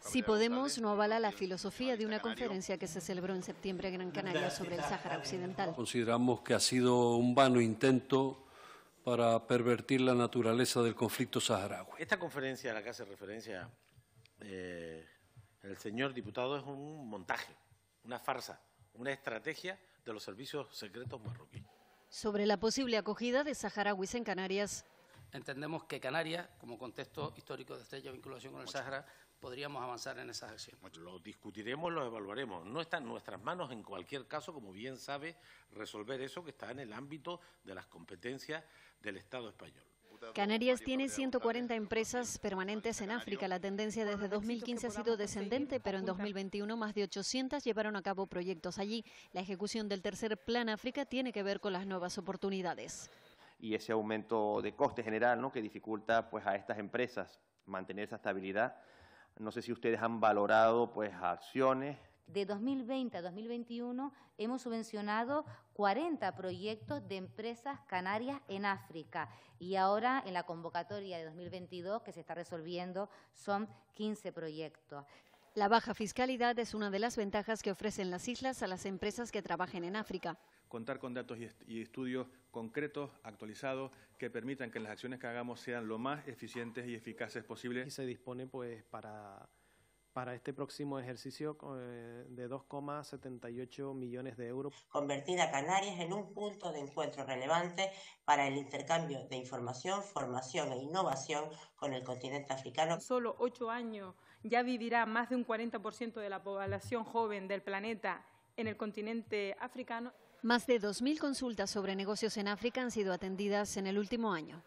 Si Podemos no avala la filosofía de una conferencia que se celebró en septiembre en Gran Canaria sobre el Sáhara Occidental. Consideramos que ha sido un vano intento para pervertir la naturaleza del conflicto saharaui. Esta conferencia a la que hace referencia eh, el señor diputado es un montaje, una farsa, una estrategia de los servicios secretos marroquíes. Sobre la posible acogida de saharauis en Canarias, entendemos que Canarias, como contexto histórico de estrella vinculación con el Sahara, podríamos avanzar en esas acciones. Lo discutiremos, lo evaluaremos. No está en nuestras manos, en cualquier caso, como bien sabe, resolver eso que está en el ámbito de las competencias del Estado español. Canarias tiene 140 empresas permanentes en África. La tendencia desde 2015 ha sido descendente, pero en 2021 más de 800 llevaron a cabo proyectos allí. La ejecución del tercer Plan África tiene que ver con las nuevas oportunidades y ese aumento de coste general ¿no? que dificulta pues, a estas empresas mantener esa estabilidad. No sé si ustedes han valorado pues, acciones. De 2020 a 2021 hemos subvencionado 40 proyectos de empresas canarias en África y ahora en la convocatoria de 2022 que se está resolviendo son 15 proyectos. La baja fiscalidad es una de las ventajas que ofrecen las islas a las empresas que trabajen en África. Contar con datos y estudios concretos, actualizados, que permitan que las acciones que hagamos sean lo más eficientes y eficaces posible. Y se dispone pues para para este próximo ejercicio eh, de 2,78 millones de euros. Convertir a Canarias en un punto de encuentro relevante para el intercambio de información, formación e innovación con el continente africano. Solo ocho años ya vivirá más de un 40% de la población joven del planeta en el continente africano. Más de 2.000 consultas sobre negocios en África han sido atendidas en el último año.